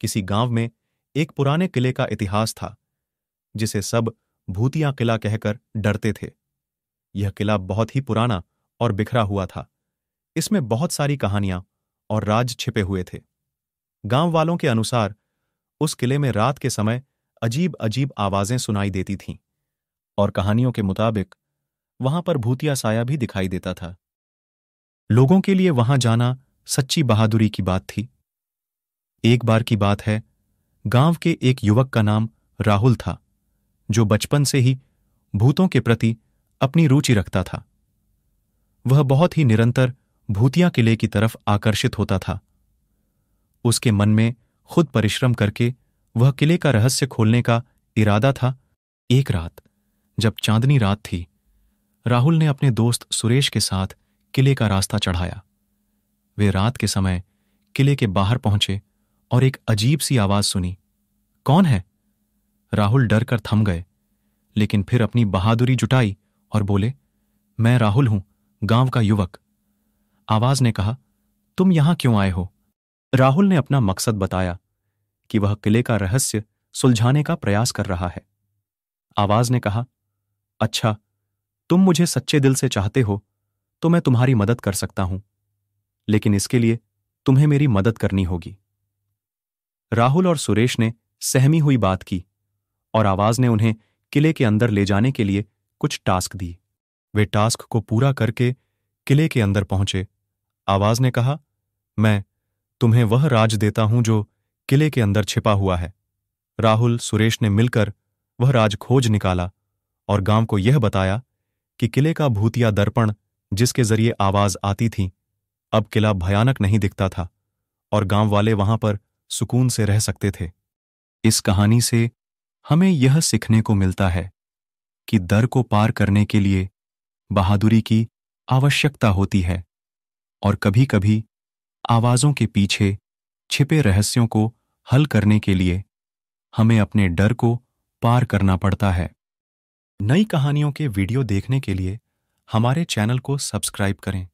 किसी गांव में एक पुराने किले का इतिहास था जिसे सब भूतिया किला कहकर डरते थे यह किला बहुत ही पुराना और बिखरा हुआ था इसमें बहुत सारी कहानियां और राज छिपे हुए थे गांव वालों के अनुसार उस किले में रात के समय अजीब अजीब आवाजें सुनाई देती थीं और कहानियों के मुताबिक वहां पर भूतिया साया भी दिखाई देता था लोगों के लिए वहां जाना सच्ची बहादुरी की बात थी एक बार की बात है गांव के एक युवक का नाम राहुल था जो बचपन से ही भूतों के प्रति अपनी रुचि रखता था वह बहुत ही निरंतर भूतिया किले की तरफ आकर्षित होता था उसके मन में खुद परिश्रम करके वह किले का रहस्य खोलने का इरादा था एक रात जब चांदनी रात थी राहुल ने अपने दोस्त सुरेश के साथ किले का रास्ता चढ़ाया वे रात के समय किले के बाहर पहुंचे और एक अजीब सी आवाज सुनी कौन है राहुल डर कर थम गए लेकिन फिर अपनी बहादुरी जुटाई और बोले मैं राहुल हूं गांव का युवक आवाज ने कहा तुम यहां क्यों आए हो राहुल ने अपना मकसद बताया कि वह किले का रहस्य सुलझाने का प्रयास कर रहा है आवाज ने कहा अच्छा तुम मुझे सच्चे दिल से चाहते हो तो मैं तुम्हारी मदद कर सकता हूं लेकिन इसके लिए तुम्हें मेरी मदद करनी होगी राहुल और सुरेश ने सहमी हुई बात की और आवाज ने उन्हें किले के अंदर ले जाने के लिए कुछ टास्क दी वे टास्क को पूरा करके किले के अंदर पहुंचे आवाज ने कहा मैं तुम्हें वह राज देता हूं जो किले के अंदर छिपा हुआ है राहुल सुरेश ने मिलकर वह राज खोज निकाला और गांव को यह बताया कि किले का भूतिया दर्पण जिसके जरिए आवाज आती थी अब किला भयानक नहीं दिखता था और गांव वाले वहां पर सुकून से रह सकते थे इस कहानी से हमें यह सीखने को मिलता है कि दर को पार करने के लिए बहादुरी की आवश्यकता होती है और कभी कभी आवाज़ों के पीछे छिपे रहस्यों को हल करने के लिए हमें अपने डर को पार करना पड़ता है नई कहानियों के वीडियो देखने के लिए हमारे चैनल को सब्सक्राइब करें